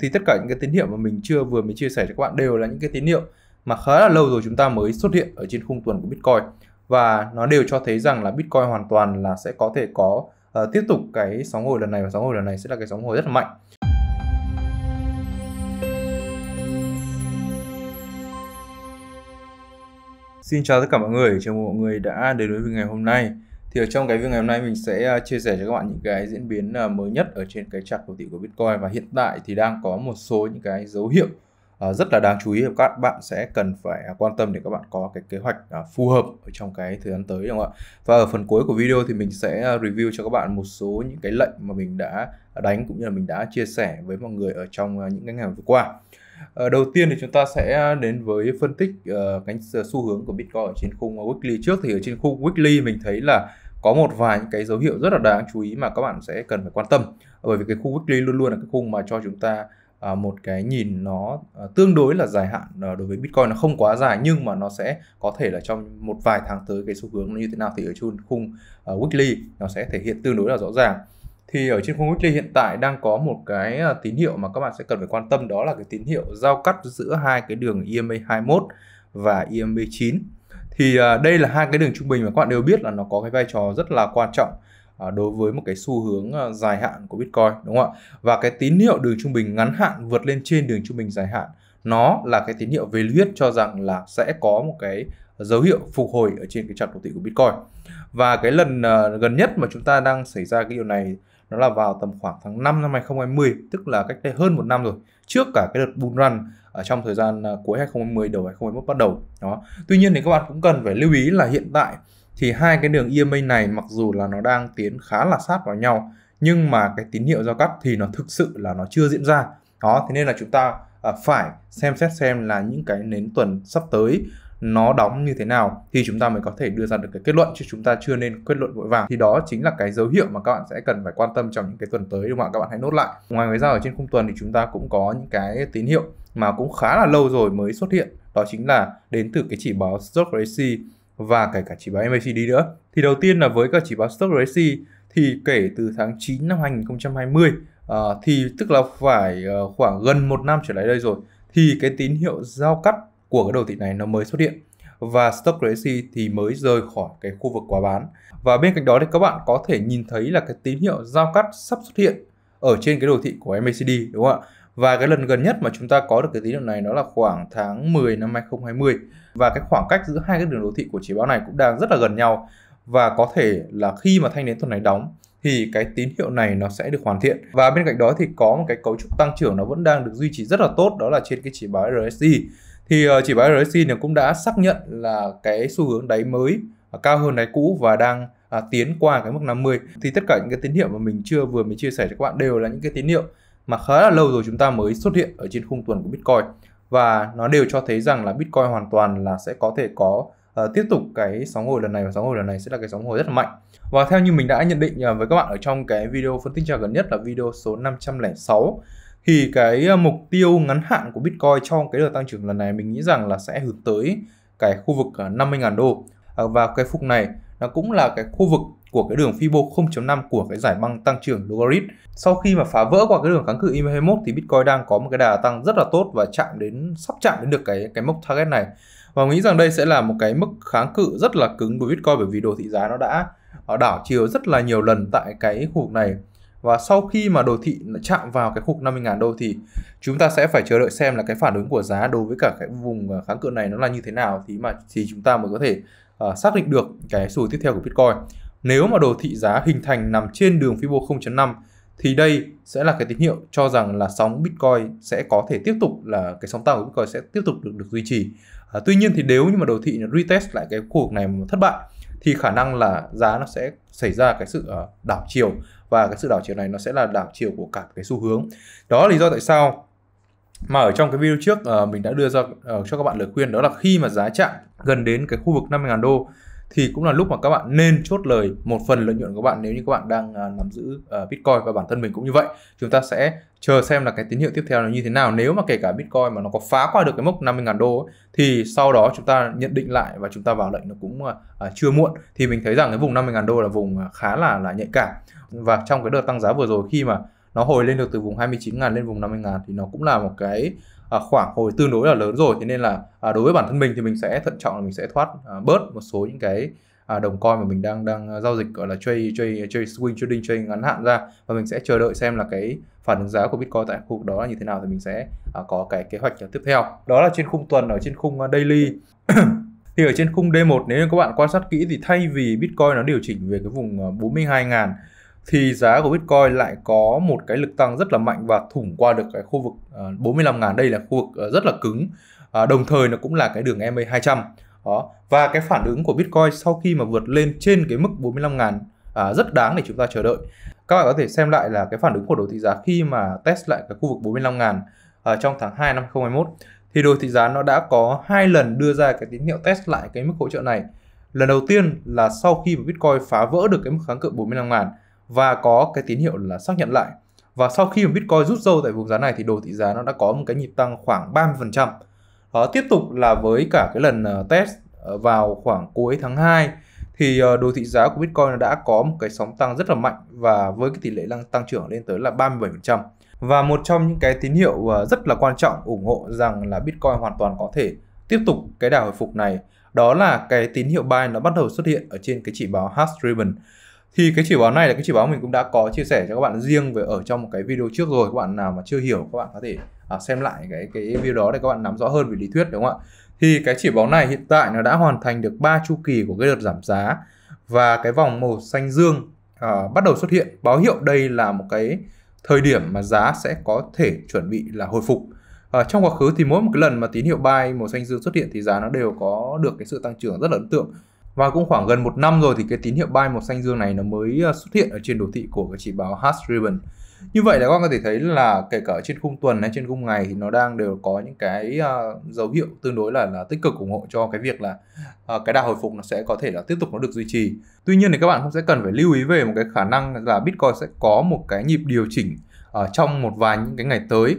thì tất cả những cái tín hiệu mà mình chưa vừa mới chia sẻ cho các bạn đều là những cái tín hiệu mà khá là lâu rồi chúng ta mới xuất hiện ở trên khung tuần của Bitcoin và nó đều cho thấy rằng là Bitcoin hoàn toàn là sẽ có thể có uh, tiếp tục cái sóng hồi lần này và sóng hồi lần này sẽ là cái sóng hồi rất là mạnh. Xin chào tất cả mọi người, chào mọi người đã đến với ngày hôm nay thì ở trong cái video ngày hôm nay mình sẽ à, chia sẻ cho các bạn những cái diễn biến à, mới nhất ở trên cái chart đồ thị của Bitcoin và hiện tại thì đang có một số những cái dấu hiệu à, rất là đáng chú ý các bạn sẽ cần phải quan tâm để các bạn có cái kế hoạch phù hợp ở trong cái thời gian tới đúng không ạ và ở phần cuối của video thì mình sẽ review cho các bạn một số những cái lệnh mà mình đã đánh cũng như là mình đã chia sẻ với mọi người ở trong những cái ngày vừa qua ờ, đầu tiên thì chúng ta sẽ đến với phân tích ờ, cái ờ, xu hướng của Bitcoin ở trên khung weekly trước thì ở trên khung weekly mình thấy là có một vài những cái dấu hiệu rất là đáng chú ý mà các bạn sẽ cần phải quan tâm bởi vì cái khu weekly luôn luôn là cái khung mà cho chúng ta à, một cái nhìn nó à, tương đối là dài hạn à, đối với Bitcoin nó không quá dài nhưng mà nó sẽ có thể là trong một vài tháng tới cái xu hướng nó như thế nào thì ở trên khung weekly nó sẽ thể hiện tương đối là rõ ràng thì ở trên khung weekly hiện tại đang có một cái tín hiệu mà các bạn sẽ cần phải quan tâm đó là cái tín hiệu giao cắt giữa hai cái đường EMA 21 và EMA 9 thì uh, đây là hai cái đường trung bình mà các bạn đều biết là nó có cái vai trò rất là quan trọng uh, đối với một cái xu hướng uh, dài hạn của Bitcoin đúng không ạ và cái tín hiệu đường trung bình ngắn hạn vượt lên trên đường trung bình dài hạn nó là cái tín hiệu về lý thuyết cho rằng là sẽ có một cái dấu hiệu phục hồi ở trên cái chart đồ thị của Bitcoin và cái lần uh, gần nhất mà chúng ta đang xảy ra cái điều này đó là vào tầm khoảng tháng 5 năm 2020 tức là cách đây hơn một năm rồi trước cả cái đợt bull run ở trong thời gian à, cuối 2010 đầu 2021 bắt đầu đó tuy nhiên thì các bạn cũng cần phải lưu ý là hiện tại thì hai cái đường EMA này mặc dù là nó đang tiến khá là sát vào nhau nhưng mà cái tín hiệu giao cắt thì nó thực sự là nó chưa diễn ra đó thế nên là chúng ta à, phải xem xét xem là những cái nến tuần sắp tới nó đóng như thế nào thì chúng ta mới có thể đưa ra được cái kết luận chứ chúng ta chưa nên kết luận vội vàng thì đó chính là cái dấu hiệu mà các bạn sẽ cần phải quan tâm trong những cái tuần tới đúng không ạ các bạn hãy nốt lại ngoài ra ở trên khung tuần thì chúng ta cũng có những cái tín hiệu mà cũng khá là lâu rồi mới xuất hiện đó chính là đến từ cái chỉ báo stock RSI và kể cả chỉ báo MACD nữa thì đầu tiên là với các chỉ báo stock RSI thì kể từ tháng 9 năm 2020 uh, ờ, thì tức là phải uh, khoảng gần một năm trở lại đây rồi thì cái tín hiệu giao cắt của cái đồ thị này nó mới xuất hiện và stock currency thì mới rời khỏi cái khu vực quá bán và bên cạnh đó thì các bạn có thể nhìn thấy là cái tín hiệu giao cắt sắp xuất hiện ở trên cái đồ thị của MACD đúng không ạ và cái lần gần nhất mà chúng ta có được cái tín hiệu này nó là khoảng tháng 10 năm 2020 và cái khoảng cách giữa hai cái đường đồ thị của chỉ báo này cũng đang rất là gần nhau và có thể là khi mà thanh nến tuần này đóng thì cái tín hiệu này nó sẽ được hoàn thiện và bên cạnh đó thì có một cái cấu trúc tăng trưởng nó vẫn đang được duy trì rất là tốt đó là trên cái chỉ báo RSI thì ờ, chỉ báo RSI cũng đã xác nhận là cái xu hướng đáy mới à, cao hơn đáy cũ và đang à, tiến qua cái mức 50 thì tất cả những cái tín hiệu mà mình chưa vừa mới chia sẻ cho các bạn đều là những cái tín hiệu mà khá là lâu rồi chúng ta mới xuất hiện ở trên khung tuần của Bitcoin và nó đều cho thấy rằng là Bitcoin hoàn toàn là sẽ có thể có uh, tiếp tục cái sóng hồi lần này và sóng hồi lần này sẽ là cái sóng hồi rất là mạnh và theo như mình đã nhận định à, với các bạn ở trong cái video phân tích cho gần nhất là video số 506 thì cái ờ, mục tiêu ngắn hạn của Bitcoin trong cái đợt tăng trưởng lần này mình nghĩ rằng là sẽ hướng tới cái khu vực 50.000 ờ, đô ờ, và cái phục này nó cũng là cái khu vực của cái đường Fibo 0.5 của cái giải băng tăng trưởng logarit. Sau khi mà phá vỡ qua cái đường kháng cự EM21 thì Bitcoin đang có một cái đà tăng rất là tốt và chạm đến sắp chạm đến được cái cái mốc target này. Và nghĩ rằng đây sẽ là một cái mức kháng cự rất là cứng đối với Bitcoin bởi vì đồ thị giá nó đã đảo chiều rất là nhiều lần tại cái khu vực này và sau khi mà đồ thị chạm vào cái khúc 50.000 đô thì chúng ta sẽ phải chờ đợi xem là cái phản ứng của giá đối với cả cái vùng à, kháng cự này nó là như thế nào thì mà thì chúng ta mới có thể uh, xác định được cái xu tiếp theo của Bitcoin. Nếu mà đồ thị giá hình thành nằm trên đường Fibo 0.5 thì đây sẽ là cái tín hiệu cho rằng là sóng Bitcoin sẽ có thể tiếp tục là cái sóng tăng của Bitcoin sẽ tiếp tục được được duy trì. À, tuy nhiên thì nếu như mà đồ thị nó retest lại cái khu vực này mà thất bại thì khả năng là giá nó sẽ xảy ra cái sự uh, đảo chiều và cái sự đảo chiều này nó sẽ là đảo chiều của cả cái xu hướng đó là lý do tại sao mà ở trong cái video trước uh, mình đã đưa ra uh, cho các bạn lời khuyên đó là khi mà giá chạm gần đến cái khu vực 50.000 đô thì cũng là lúc mà các bạn nên chốt lời một phần lợi nhuận của bạn nếu như các bạn đang uh, nắm giữ uh, Bitcoin và bản thân mình cũng như vậy. Chúng ta sẽ chờ xem là cái tín hiệu tiếp theo là như thế nào. Nếu mà kể cả Bitcoin mà nó có phá qua được cái mốc 50.000 đô ấy, thì sau đó chúng ta nhận định lại và chúng ta vào lệnh nó cũng uh, chưa muộn. Thì mình thấy rằng cái vùng 50.000 đô là vùng khá là là nhạy cảm. Và trong cái đợt tăng giá vừa rồi khi mà nó hồi lên được từ vùng 29.000 lên vùng 50.000 thì nó cũng là một cái à, khoảng hồi tương đối là lớn rồi thế nên là à, đối với bản thân mình thì mình sẽ thận trọng là mình sẽ thoát à, bớt một số những cái à, đồng coin mà mình đang đang à, giao dịch gọi là trade trade trade swing trading trade ngắn hạn ra và mình sẽ chờ đợi xem là cái phản ứng giá của Bitcoin tại khu vực đó là như thế nào thì mình sẽ à, có cái kế hoạch tiếp theo đó là trên khung tuần ở trên khung à, daily thì ở trên khung D1 nếu như các bạn quan sát kỹ thì thay vì Bitcoin nó điều chỉnh về cái vùng 42.000 à, thì giá của Bitcoin lại có một cái lực tăng rất là mạnh và thủng qua được cái khu vực 45 ờ, ngàn đây là khu vực ờ, rất là cứng ờ, đồng thời nó cũng là cái đường EMA 200 đó và cái phản ứng của Bitcoin sau khi mà vượt lên trên cái mức 45 ngàn à, rất đáng để chúng ta chờ đợi các bạn có thể xem lại là cái phản ứng của đồ thị giá khi mà test lại cái khu vực 45 ngàn trong tháng 2 năm 2021 thì đồ thị giá nó đã có hai lần đưa ra cái tín hiệu test lại cái mức hỗ trợ này lần đầu tiên là sau khi mà Bitcoin phá vỡ được cái mức kháng cự 45 ngàn và có cái tín hiệu là xác nhận lại. Và sau khi mà Bitcoin rút sâu tại vùng giá này thì đồ thị giá nó đã có một cái nhịp tăng khoảng 30%. Đó, tiếp tục là với cả cái lần ờ, test ờ, vào khoảng cuối tháng 2 thì ờ, đồ thị giá của Bitcoin đã có một cái sóng tăng rất là mạnh và với cái tỷ lệ tăng trưởng lên tới là 37%. Và một trong những cái tín hiệu rất là quan trọng ủng hộ rằng là Bitcoin hoàn toàn có thể tiếp tục cái đảo hồi phục này đó là cái tín hiệu buy nó bắt đầu xuất hiện ở trên cái chỉ báo hash driven thì cái chỉ báo này là cái chỉ báo mình cũng đã có chia sẻ cho các bạn riêng về ở trong một cái video trước rồi các bạn nào mà chưa hiểu các bạn có thể à, xem lại cái cái video đó để các bạn nắm rõ hơn về lý thuyết đúng không ạ thì cái chỉ báo này hiện tại nó đã hoàn thành được 3 chu kỳ của cái đợt giảm giá và cái vòng màu xanh dương à, bắt đầu xuất hiện báo hiệu đây là một cái thời điểm mà giá sẽ có thể chuẩn bị là hồi phục à, trong quá khứ thì mỗi một cái lần mà tín hiệu buy màu xanh dương xuất hiện thì giá nó đều có được cái sự tăng trưởng rất là ấn tượng và cũng khoảng gần một năm rồi thì cái tín hiệu buy màu xanh dương này nó mới ờ, xuất hiện ở trên đồ thị của cái chỉ báo hash ribbon như vậy là các bạn có thể thấy là kể cả trên khung tuần hay trên khung ngày thì nó đang đều có những cái uh, dấu hiệu tương đối là là tích cực ủng hộ cho cái việc là uh, cái đà hồi phục nó sẽ có thể là tiếp tục nó được duy trì tuy nhiên thì các bạn cũng sẽ cần phải lưu ý về một cái khả năng là bitcoin sẽ có một cái nhịp điều chỉnh ở uh, trong một vài những cái ngày tới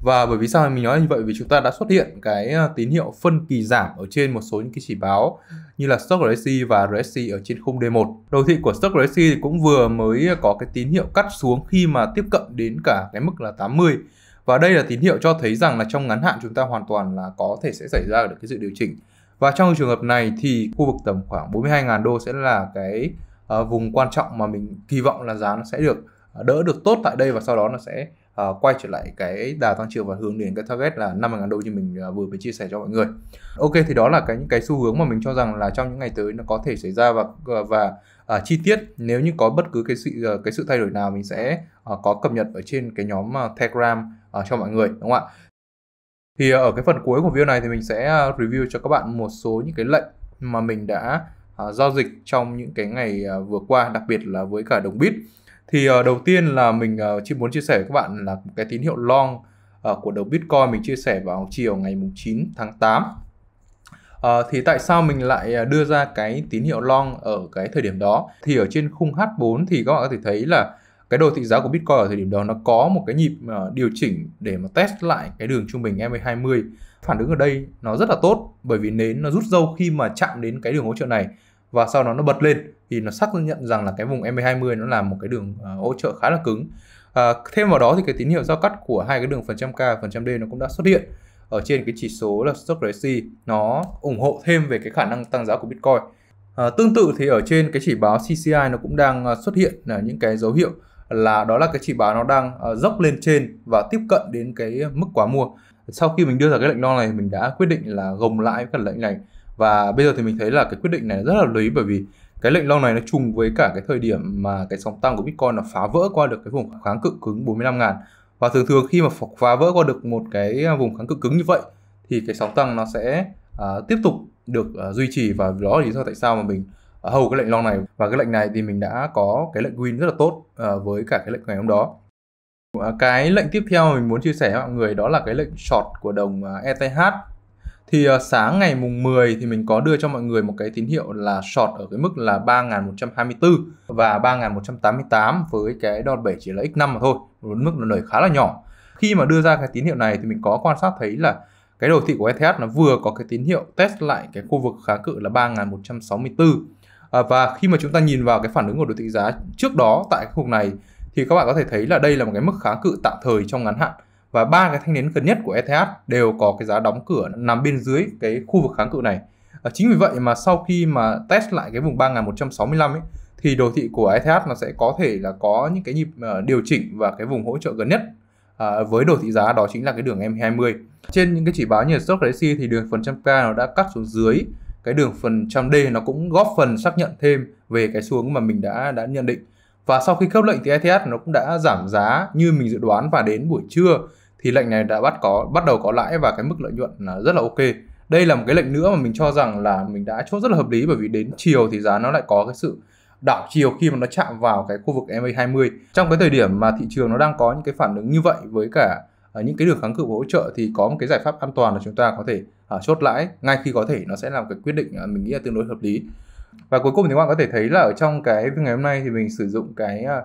và bởi vì sao mình nói như vậy vì chúng ta đã xuất hiện cái tín hiệu phân kỳ giảm ở trên một số những cái chỉ báo như là stock và RSI ở trên khung D1. Đồ thị của stock thì cũng vừa mới có cái tín hiệu cắt xuống khi mà tiếp cận đến cả cái mức là 80 và đây là tín hiệu cho thấy rằng là trong ngắn hạn chúng ta hoàn toàn là có thể sẽ xảy ra được cái sự điều chỉnh. Và trong trường hợp này thì khu vực tầm khoảng 42.000 đô sẽ là cái uh, vùng quan trọng mà mình kỳ vọng là giá nó sẽ được ờ, đỡ được tốt tại đây và sau đó nó sẽ uh, quay trở lại cái đà tăng trưởng và hướng đến cái target là 50.000 đô như mình uh, vừa mới chia sẻ cho mọi người. Ok thì đó là cái những cái xu hướng mà mình cho rằng là trong những ngày tới nó có thể xảy ra và ờ, và uh, chi tiết nếu như có bất cứ cái sự uh, cái sự thay đổi nào mình sẽ uh, có cập nhật ở trên cái nhóm uh, Telegram uh, cho mọi người đúng không ạ? Thì ở cái phần cuối của video này thì mình sẽ review cho các bạn một số những cái lệnh mà mình đã uh, giao dịch trong những cái ngày uh, vừa qua đặc biệt là với cả đồng bit thì uh, đầu tiên là mình uh, ờ, chỉ muốn chia sẻ với các bạn là cái tín hiệu long uh, của đầu Bitcoin mình chia sẻ vào chiều ngày 9 tháng 8 uh, thì tại sao mình lại đưa ra cái tín hiệu long ở cái thời điểm đó thì ở trên khung H4 thì các bạn có thể thấy là cái đồ thị giá của Bitcoin ở thời điểm đó nó có một cái nhịp uh, điều chỉnh để mà test lại cái đường trung bình MA20 phản ứng ở đây nó rất là tốt bởi vì nến nó rút dâu khi mà chạm đến cái đường hỗ trợ này và sau đó nó bật lên thì nó xác nhận rằng là cái vùng MA20 nó là một cái đường uh, hỗ trợ khá là cứng. À, thêm vào đó thì cái tín hiệu giao cắt của hai cái đường phần trăm K và phần trăm D nó cũng đã xuất hiện ở trên cái chỉ số là stock RSI nó ủng hộ thêm về cái khả năng tăng giá của Bitcoin. À, tương tự thì ở trên cái chỉ báo CCI nó cũng đang xuất hiện là những cái dấu hiệu là đó là cái chỉ báo nó đang uh, dốc lên trên và tiếp cận đến cái mức quá mua. Sau khi mình đưa ra cái lệnh long này mình đã quyết định là gồng lại cái lệnh này và bây giờ thì mình thấy là cái quyết định này rất là lý bởi vì cái lệnh long này nó trùng với cả cái thời điểm mà cái sóng tăng của Bitcoin nó phá vỡ qua được cái vùng kháng cự cứng 45 ngàn và thường thường khi mà phá vỡ qua được một cái à, vùng kháng cự cứng như vậy thì cái sóng tăng nó sẽ à, tiếp tục được à, duy trì và đó là lý do tại sao mà mình à, hầu cái lệnh long này và cái lệnh này thì mình đã có cái lệnh win rất là tốt à, với cả cái lệnh ngày hôm đó à, cái lệnh tiếp theo mình muốn chia sẻ với mọi người đó là cái lệnh short của đồng à, ETH thì ờ, sáng ngày mùng 10 thì mình có đưa cho mọi người một cái tín hiệu là short ở cái mức là 3.124 và 3.188 với cái đòn bẩy chỉ là x5 mà thôi một mức nó nổi khá là nhỏ khi mà đưa ra cái tín hiệu này thì mình có quan sát thấy là cái đồ thị của ETH nó vừa có cái tín hiệu test lại cái khu vực kháng cự là 3.164 à, và khi mà chúng ta nhìn vào cái phản ứng của đồ thị giá trước đó tại khu vực này thì các bạn có thể thấy là đây là một cái mức kháng cự tạm thời trong ngắn hạn và ba cái thanh nến gần nhất của ETH đều có cái giá đóng cửa nằm bên dưới cái khu vực kháng cự này. À, chính vì vậy mà sau khi mà test lại cái vùng 3165 ấy thì đồ thị của ETH nó sẽ có thể là có những cái nhịp ờ, điều chỉnh và cái vùng hỗ trợ gần nhất à, với đồ thị giá đó chính là cái đường M20. Trên những cái chỉ báo như Stock Resi thì đường phần trăm K nó đã cắt xuống dưới cái đường phần trăm D nó cũng góp phần xác nhận thêm về cái xuống mà mình đã đã nhận định. Và sau khi khớp lệnh thì ETH nó cũng đã giảm giá như mình dự đoán và đến buổi trưa thì lệnh này đã bắt có bắt đầu có lãi và cái mức lợi nhuận là rất là ok đây là một cái lệnh nữa mà mình cho rằng là mình đã chốt rất là hợp lý bởi vì đến chiều thì giá nó lại có cái sự đảo chiều khi mà nó chạm vào cái khu vực MA20 trong cái thời điểm mà thị trường nó đang có những cái phản ứng như vậy với cả à, những cái đường kháng cự hỗ trợ thì có một cái giải pháp an toàn là chúng ta có thể uh, chốt lãi ngay khi có thể nó sẽ làm cái quyết định uh, mình nghĩ là tương đối hợp lý và cuối cùng thì các bạn có thể thấy là ở trong cái ngày hôm nay thì mình sử dụng cái uh,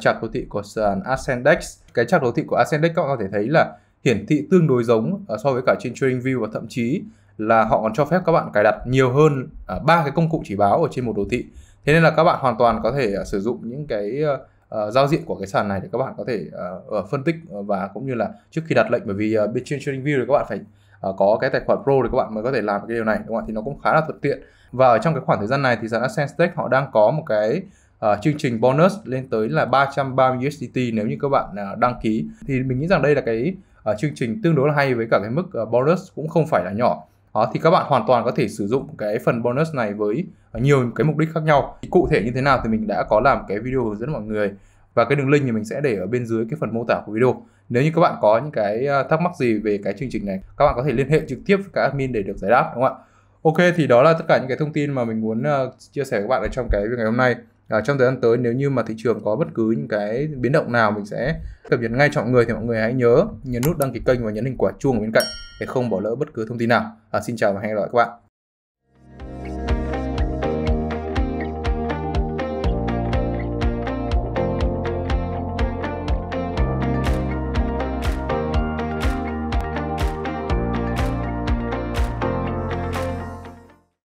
chart đồ thị của sàn Ascendex. Cái chart đồ thị của Ascendex các bạn có thể thấy là hiển thị tương đối giống ờ, so với cả trên TradingView và thậm chí là họ còn cho phép các bạn cài đặt nhiều hơn à, ba cái công cụ chỉ báo ở trên một đồ thị. Thế nên là các bạn hoàn toàn có thể à, sử dụng những cái ờ, ờ, giao diện của cái sàn này để các bạn có thể phân tích và cũng như là trước khi đặt lệnh bởi vì bên trên TradingView thì các bạn phải có cái tài khoản pro thì các bạn mới có thể làm cái điều này đúng không ạ thì nó cũng khá là thuận tiện và ở trong cái khoảng thời gian này thì sàn Ascendex họ đang có một cái uh, chương trình bonus lên tới là 330 USDT nếu như các bạn uh, đăng ký thì mình nghĩ rằng đây là cái uh, chương trình tương đối là hay với cả cái mức uh, bonus cũng không phải là nhỏ đó, thì các bạn hoàn toàn có thể sử dụng cái phần bonus này với nhiều cái mục đích khác nhau cụ thể như thế nào thì mình đã có làm cái video hướng dẫn mọi người và cái đường link thì mình sẽ để ở bên dưới cái phần mô tả của video nếu như các bạn có những cái thắc mắc gì về cái chương trình này các bạn có thể liên hệ trực tiếp với các admin để được giải đáp đúng không ạ ok thì đó là tất cả những cái thông tin mà mình muốn chia sẻ với các bạn ở trong cái video ngày hôm nay à, trong thời gian tới nếu như mà thị trường có bất cứ những cái biến động nào mình sẽ cập nhật ngay cho mọi người thì mọi người hãy nhớ nhấn nút đăng ký kênh và nhấn hình quả chuông ở bên cạnh để không bỏ lỡ bất cứ thông tin nào à, xin chào và hẹn gặp lại các bạn